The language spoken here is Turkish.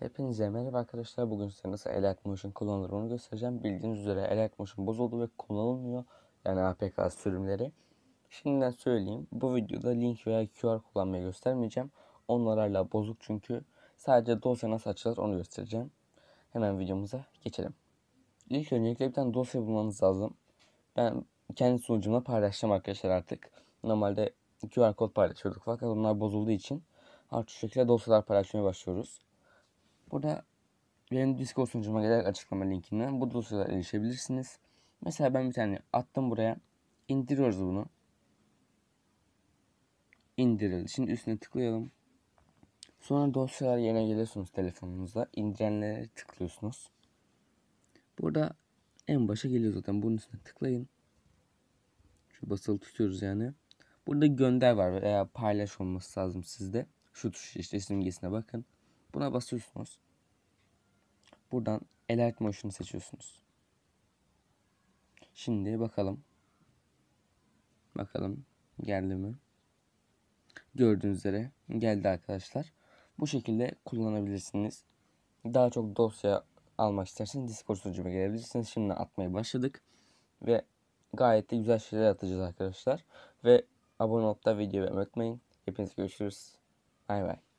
Hepinize merhaba arkadaşlar. Bugün size nasıl Elite Motion kullanılır onu göstereceğim. Bildiğiniz üzere Elite Motion bozuldu ve kullanılmıyor. Yani APK sürümleri. Şimdiden söyleyeyim. Bu videoda link veya QR kullanmayı göstermeyeceğim. Onlarla hala bozuk çünkü sadece dosya nasıl açılır onu göstereceğim. Hemen videomuza geçelim. İlk öncelikle bir tane dosya bulmanız lazım. Ben kendi sunucumla paylaşacağım arkadaşlar artık. Normalde QR kod paylaşıyorduk fakat onlar bozulduğu için artık şu şekilde dosyalar paylaşmaya başlıyoruz. Burada benim Discord sunucuma gelerek açıklama linkinden bu dosyalara erişebilirsiniz. Mesela ben bir tane attım buraya. İndiriyoruz bunu. İndirildi. Şimdi üstüne tıklayalım. Sonra dosyalar yerine geliyorsunuz telefonunuzda İndirenlere tıklıyorsunuz. Burada en başa geliyor zaten. Bunun üstüne tıklayın. Şu basılı tutuyoruz yani. Burada gönder var veya paylaş olması lazım sizde. Şu tuş işte simgesine bakın. Buna basıyorsunuz. Buradan Alert Motion'u seçiyorsunuz. Şimdi bakalım. Bakalım geldi mi? Gördüğünüz üzere geldi arkadaşlar. Bu şekilde kullanabilirsiniz. Daha çok dosya almak isterseniz Discord sunucuma gelebilirsiniz. Şimdi atmaya başladık. Ve gayet de güzel şeyler atacağız arkadaşlar. Ve abone olup da videoyu unutmayın. Hepiniz görüşürüz. Bay bay.